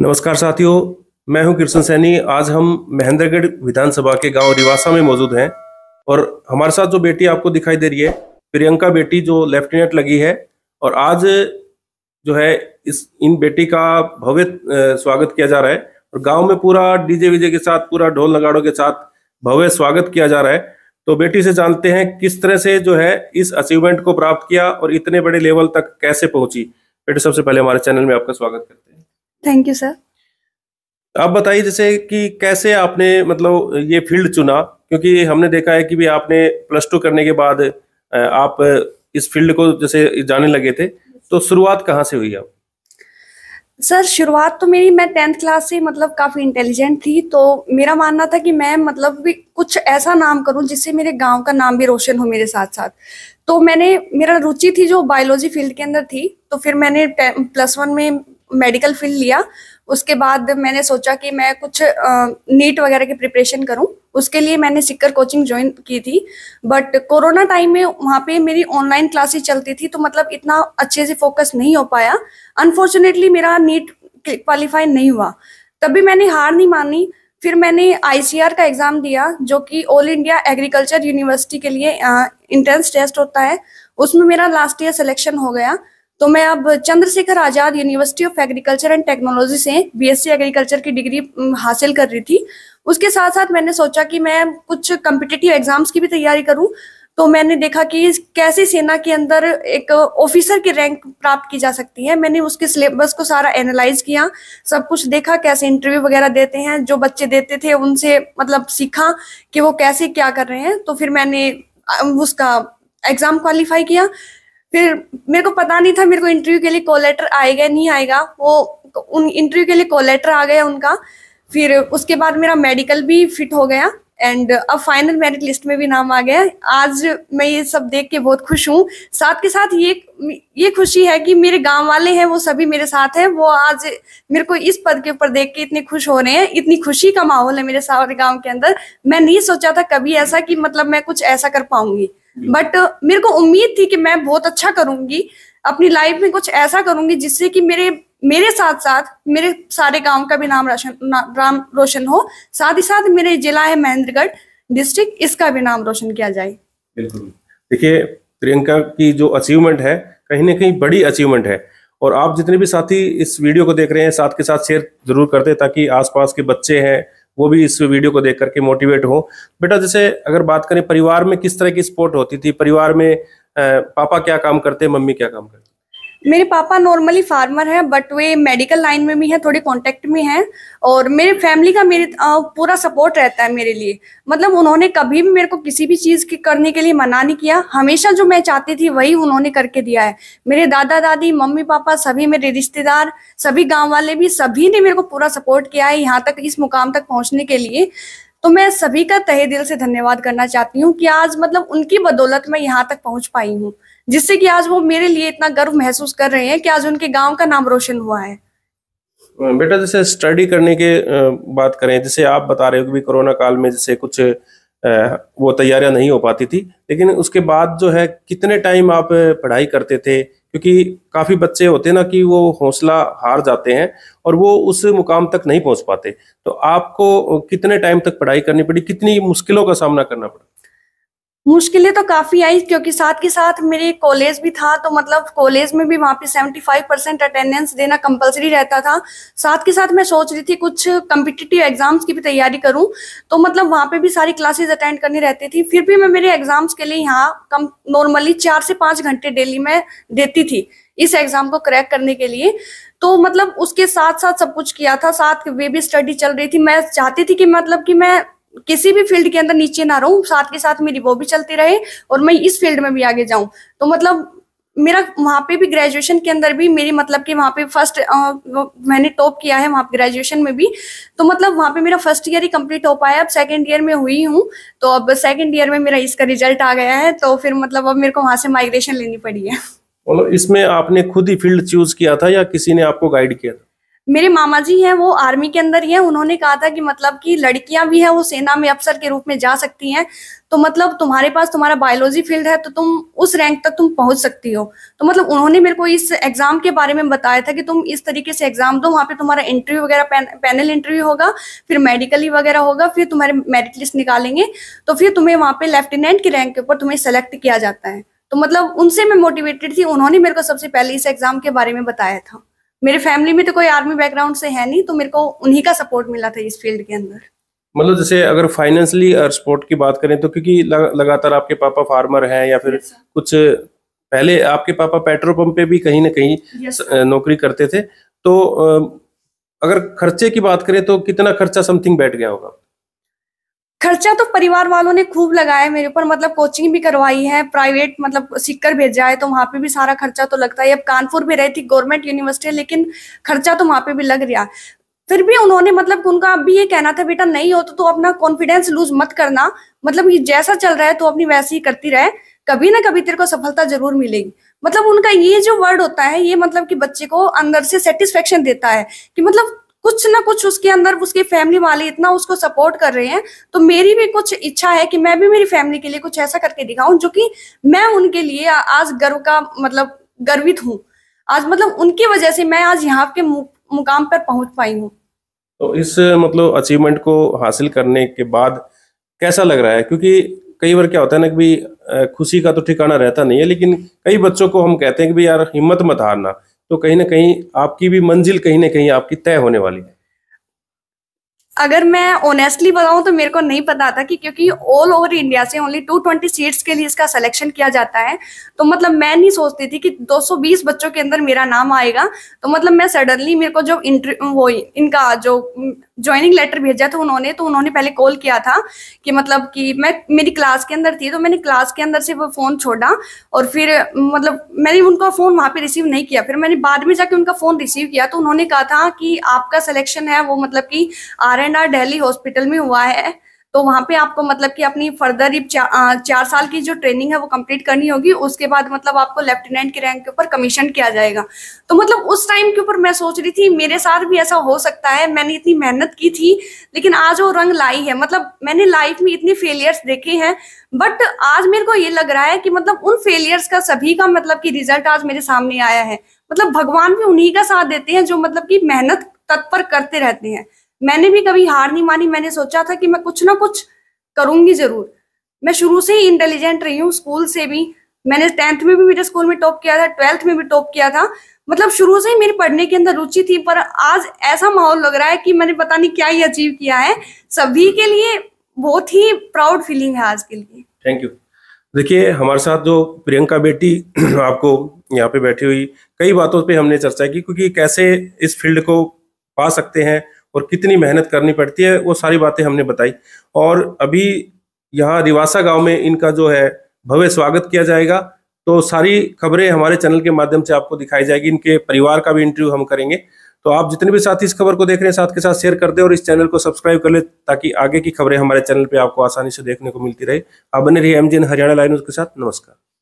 नमस्कार साथियों मैं हूं किर्सन सैनी आज हम महेंद्रगढ़ विधानसभा के गांव रिवासा में मौजूद हैं और हमारे साथ जो बेटी आपको दिखाई दे रही है प्रियंका बेटी जो लेफ्टिनेंट लगी है और आज जो है इस इन बेटी का भव्य स्वागत किया जा रहा है और गांव में पूरा डीजे वीजे के साथ पूरा ढोल नगाड़ों के साथ भव्य स्वागत किया जा रहा है तो बेटी से जानते हैं किस तरह से जो है इस अचीवमेंट को प्राप्त किया और इतने बड़े लेवल तक कैसे पहुंची बेटी सबसे पहले हमारे चैनल में आपका स्वागत करते हैं थैंक यू सर आप बताइए जैसे कि कैसे आपने मतलब ये फील्ड चुना क्योंकि हमने देखा है कि भी आपने प्लस टू करने के बाद आप इस फील्ड को जैसे जाने लगे थे तो शुरुआत कहाँ से हुई आप सर शुरुआत तो मेरी मैं टेंथ क्लास से मतलब काफ़ी इंटेलिजेंट थी तो मेरा मानना था कि मैं मतलब भी कुछ ऐसा नाम करूं जिससे मेरे गांव का नाम भी रोशन हो मेरे साथ साथ तो मैंने मेरा रुचि थी जो बायोलॉजी फील्ड के अंदर थी तो फिर मैंने प्लस वन में मेडिकल फील्ड लिया उसके बाद मैंने सोचा कि मैं कुछ नीट वगैरह की प्रिपरेशन करूं उसके लिए मैंने सिक्कर कोचिंग ज्वाइन की थी बट कोरोना टाइम में वहाँ पे मेरी ऑनलाइन क्लासेस चलती थी तो मतलब इतना अच्छे से फोकस नहीं हो पाया अनफॉर्चुनेटली मेरा नीट क्वालिफाई नहीं हुआ तभी मैंने हार नहीं मानी फिर मैंने आई का एग्ज़ाम दिया जो कि ऑल इंडिया एग्रीकल्चर यूनिवर्सिटी के लिए इंट्रेंस टेस्ट होता है उसमें मेरा लास्ट ईयर सिलेक्शन हो गया तो मैं अब Chandrashekhar Azad University of Agriculture and Technology से बीएससी एग्रीकल्चर की डिग्री हासिल कर रही थी उसके साथ साथ मैंने सोचा कि मैं कुछ कम्पिटेटिव एग्जाम्स की भी तैयारी करूं तो मैंने देखा कि कैसे सेना के अंदर एक ऑफिसर की रैंक प्राप्त की जा सकती है मैंने उसके सिलेबस को सारा एनालाइज किया सब कुछ देखा कैसे इंटरव्यू वगैरह देते हैं जो बच्चे देते थे उनसे मतलब सीखा कि वो कैसे क्या कर रहे हैं तो फिर मैंने उसका एग्जाम क्वालिफाई किया फिर मेरे को पता नहीं था मेरे को इंटरव्यू के लिए कॉल लेटर आएगा नहीं आएगा वो उन इंटरव्यू के लिए कॉल लेटर आ गया उनका फिर उसके बाद मेरा मेडिकल भी फिट हो गया एंड अब फाइनल मेरिट लिस्ट में भी नाम आ गया आज मैं ये सब देख के बहुत खुश हूँ साथ के साथ ये ये खुशी है कि मेरे गांव वाले हैं वो सभी मेरे साथ हैं वो आज मेरे को इस पद के ऊपर देख के इतने खुश हो रहे हैं इतनी खुशी का माहौल है मेरे सारे गांव के अंदर मैं नहीं सोचा था कभी ऐसा कि मतलब मैं कुछ ऐसा कर पाऊंगी बट uh, मेरे को उम्मीद थी कि मैं बहुत अच्छा करूंगी अपनी लाइफ में कुछ ऐसा करूंगी जिससे कि मेरे मेरे साथ साथ मेरे सारे गांव का भी नाम रोशन नाम रोशन हो साथ ही साथ मेरे जिला है महेंद्रगढ़ डिस्ट्रिक्ट इसका भी नाम रोशन किया जाए बिल्कुल देखिए प्रियंका की जो अचीवमेंट है कहीं ना कहीं बड़ी अचीवमेंट है और आप जितने भी साथी इस वीडियो को देख रहे हैं साथ के साथ शेयर जरूर कर दें ताकि आसपास के बच्चे हैं वो भी इस वीडियो को देख करके मोटिवेट हो बेटा जैसे अगर बात करें परिवार में किस तरह की सपोर्ट होती थी परिवार में पापा क्या काम करते मम्मी क्या काम करते मेरे पापा नॉर्मली फार्मर हैं बट वे मेडिकल लाइन में भी हैं थोड़े कांटेक्ट में हैं और मेरे फैमिली का मेरे पूरा सपोर्ट रहता है मेरे लिए मतलब उन्होंने कभी भी मेरे को किसी भी चीज़ के करने के लिए मना नहीं किया हमेशा जो मैं चाहती थी वही उन्होंने करके दिया है मेरे दादा दादी मम्मी पापा सभी मेरे रिश्तेदार सभी गाँव वाले भी सभी ने मेरे को पूरा सपोर्ट किया है यहाँ तक इस मुकाम तक पहुँचने के लिए तो मैं सभी का तहे दिल से धन्यवाद करना चाहती हूँ कि आज मतलब उनकी बदौलत मैं यहाँ तक पहुँच पाई हूँ जिससे कि आज वो मेरे लिए इतना गर्व महसूस कर रहे हैं कि आज उनके गांव का नाम रोशन हुआ है बेटा जैसे स्टडी करने के बात करें जैसे आप बता रहे हो कि कोरोना काल में जैसे कुछ वो तैयारियां नहीं हो पाती थी लेकिन उसके बाद जो है कितने टाइम आप पढ़ाई करते थे क्योंकि काफ़ी बच्चे होते ना कि वो हौसला हार जाते हैं और वो उस मुकाम तक नहीं पहुंच पाते तो आपको कितने टाइम तक पढ़ाई करनी पड़ी कितनी मुश्किलों का सामना करना पड़ा मुश्किलें तो काफ़ी आई क्योंकि साथ के साथ मेरे कॉलेज भी था तो मतलब कॉलेज में भी वहाँ पे 75 परसेंट अटेंडेंस देना कंपलसरी रहता था साथ के साथ मैं सोच रही थी कुछ कम्पिटिटिव एग्जाम्स की भी तैयारी करूँ तो मतलब वहाँ पे भी सारी क्लासेस अटेंड करनी रहती थी फिर भी मैं मेरे एग्जाम्स के लिए यहाँ कम नॉर्मली चार से पाँच घंटे डेली में देती थी इस एग्जाम को क्रैक करने के लिए तो मतलब उसके साथ साथ सब कुछ किया था साथ वे भी स्टडी चल रही थी मैं चाहती थी कि मतलब कि मैं किसी भी फील्ड के अंदर नीचे ना रहूं साथ के साथ मेरी वो भी चलती रहे और मैं इस फील्ड में भी आगे जाऊं तो मतलब मेरा वहां पे भी ग्रेजुएशन के अंदर भी मेरी मतलब कि वहां पे फर्स्ट मैंने टॉप किया है वहां ग्रेजुएशन में भी तो मतलब वहाँ पे मेरा फर्स्ट ईयर ही कंप्लीट हो पाया अब सेकंड ईयर में हुई हूँ तो अब सेकंड ईयर में मेरा इसका रिजल्ट आ गया है तो फिर मतलब अब मेरे को वहां से माइग्रेशन लेनी पड़ी है मतलब इसमें आपने खुद ही फील्ड चूज किया था या किसी ने आपको गाइड किया था मेरे मामा जी हैं वो आर्मी के अंदर ही हैं उन्होंने कहा था कि मतलब कि लड़कियां भी हैं वो सेना में अफसर के रूप में जा सकती हैं तो मतलब तुम्हारे पास तुम्हारा बायोलॉजी फील्ड है तो तुम उस रैंक तक तुम पहुंच सकती हो तो मतलब उन्होंने मेरे को इस एग्जाम के बारे में बताया था कि तुम इस तरीके से एग्जाम दो वहां पे तुम्हारा इंटरव्यू वगैरह पैनल इंटरव्यू होगा फिर मेडिकली वगैरह होगा फिर तुम्हारे मेरिट लिस्ट निकालेंगे तो फिर तुम्हें वहाँ पे लेफ्टिनेंट के रैंक के ऊपर तुम्हें सेलेक्ट किया जाता है तो मतलब उनसे मैं मोटिवेटेड थी उन्होंने मेरे को सबसे पहले इस एग्जाम के बारे में बताया था मेरे फैमिली में तो कोई आर्मी बैकग्राउंड से है नहीं तो मेरे को उन्हीं का सपोर्ट मिला था इस फील्ड के अंदर मतलब जैसे अगर फाइनेंशली और स्पोर्ट की बात करें तो क्योंकि लगातार आपके पापा फार्मर हैं या फिर कुछ पहले आपके पापा पेट्रोल पंप पे भी कहीं ना कहीं नौकरी करते थे तो अगर खर्चे की बात करें तो कितना खर्चा समथिंग बैठ गया होगा खर्चा तो परिवार वालों ने खूब लगाया मेरे ऊपर मतलब कोचिंग भी करवाई है प्राइवेट मतलब सीकर भेजा है तो वहां पे भी सारा खर्चा तो लगता है अब कानपुर में रही थी गवर्नमेंट यूनिवर्सिटी है लेकिन खर्चा तो वहाँ पे भी लग रहा फिर भी उन्होंने मतलब उनका अब भी ये कहना था बेटा नहीं हो तो, तू अपना कॉन्फिडेंस लूज मत करना मतलब ये जैसा चल रहा है तो अपनी वैसे ही करती रहे कभी ना कभी तेरे को सफलता जरूर मिलेगी मतलब उनका ये जो वर्ड होता है ये मतलब कि बच्चे को अंदर से सेटिस्फेक्शन देता है कि मतलब कुछ ना कुछ उसके अंदर उसके फैमिली वाले इतना उसको सपोर्ट कर रहे हैं तो मेरी भी कुछ इच्छा है कि मैं भी मेरी फैमिली के लिए कुछ ऐसा करके दिखाऊं जो कि मैं उनके लिए आज गर्व का मतलब गर्वित हूँ आज मतलब उनकी वजह से मैं आज यहाँ के मुकाम पर पहुंच पाई हूँ तो इस मतलब अचीवमेंट को हासिल करने के बाद कैसा लग रहा है क्योंकि कई बार क्या होता है ना कि खुशी का तो ठिकाना रहता नहीं है लेकिन कई बच्चों को हम कहते हैं कि भी यार हिम्मत मत हारना तो कहीं ना कहीं आपकी भी मंजिल कहीं ना कहीं आपकी तय होने वाली है अगर मैं ऑनेस्टली बताऊं तो मेरे को नहीं पता था कि क्योंकि ऑल ओवर इंडिया से ओनली 220 सीट्स के लिए इसका सिलेक्शन किया जाता है तो मतलब मैं नहीं सोचती थी कि 220 बच्चों के अंदर मेरा नाम आएगा तो मतलब मैं सडनली मेरे को जो इंटरव्यू वो इनका जो ज्वाइनिंग लेटर भेजा था उन्होंने तो उन्होंने पहले कॉल किया था कि मतलब कि मैं मेरी क्लास के अंदर थी तो मैंने क्लास के अंदर से वो फ़ोन छोड़ा और फिर मतलब मैंने उनका फ़ोन वहां पे रिसीव नहीं किया फिर मैंने बाद में जाके उनका फ़ोन रिसीव किया तो उन्होंने कहा था कि आपका सिलेक्शन है वो मतलब कि R and R Delhi hospital में हुआ है तो वहां पे आपको मतलब कि अपनी फर्दर चा, चार साल की जो ट्रेनिंग है वो कंप्लीट करनी होगी उसके बाद मतलब आपको लेफ्टिनेंट के रैंक के ऊपर कमीशन किया जाएगा तो मतलब उस टाइम के ऊपर मैं सोच रही थी मेरे साथ भी ऐसा हो सकता है मैंने इतनी मेहनत की थी लेकिन आज वो रंग लाई है मतलब मैंने लाइफ में इतने फेलियर्स देखे हैं बट आज मेरे को ये लग रहा है कि मतलब उन फेलियर्स का सभी का मतलब कि रिजल्ट आज मेरे सामने आया है मतलब भगवान भी उन्हीं का साथ देते हैं जो मतलब कि मेहनत तत्पर करते रहते हैं मैंने भी कभी हार नहीं मानी मैंने सोचा था कि मैं कुछ ना कुछ करूंगी जरूर मैं शुरू से ही इंटेलिजेंट रही हूँ स्कूल से भी मैंने टेंथ में भी मेरे स्कूल में टॉप किया था ट्वेल्थ में भी टॉप किया था मतलब शुरू से ही मेरे पढ़ने के अंदर रुचि थी पर आज ऐसा माहौल लग रहा है कि मैंने पता नहीं क्या ही अचीव किया है सभी के लिए बहुत ही प्राउड फीलिंग है आज के लिए थैंक यू देखिए हमारे साथ जो प्रियंका बेटी आपको यहाँ पे बैठी हुई कई बातों पे हमने चर्चा की क्योंकि कैसे इस फील्ड को पा सकते हैं और कितनी मेहनत करनी पड़ती है वो सारी बातें हमने बताई और अभी यहाँ रिवासा गांव में इनका जो है भव्य स्वागत किया जाएगा तो सारी खबरें हमारे चैनल के माध्यम से आपको दिखाई जाएगी इनके परिवार का भी इंटरव्यू हम करेंगे तो आप जितने भी साथी इस खबर को देख रहे हैं साथ के साथ शेयर कर दें और इस चैनल को सब्सक्राइब कर ले ताकि आगे की खबरें हमारे चैनल पर आपको आसानी से देखने को मिलती रहे आप बने रहिए एम हरियाणा लाइन के साथ नमस्कार